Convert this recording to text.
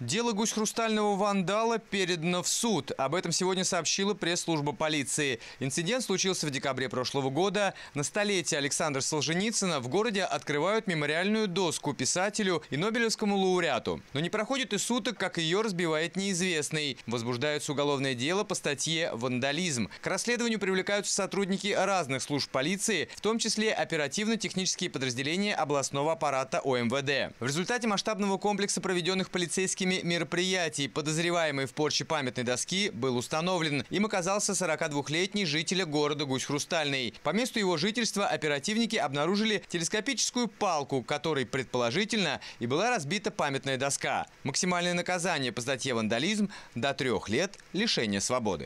Дело гусь-хрустального вандала передано в суд. Об этом сегодня сообщила пресс-служба полиции. Инцидент случился в декабре прошлого года. На столетие Александра Солженицына в городе открывают мемориальную доску писателю и нобелевскому лауреату. Но не проходит и суток, как ее разбивает неизвестный. Возбуждается уголовное дело по статье «Вандализм». К расследованию привлекаются сотрудники разных служб полиции, в том числе оперативно-технические подразделения областного аппарата ОМВД. В результате масштабного комплекса проведенных полицейскими организаторами мероприятий, подозреваемый в порче памятной доски, был установлен. Им оказался 42-летний житель города Гусь-Хрустальный. По месту его жительства оперативники обнаружили телескопическую палку, которой, предположительно, и была разбита памятная доска. Максимальное наказание по статье «Вандализм» до трех лет лишения свободы.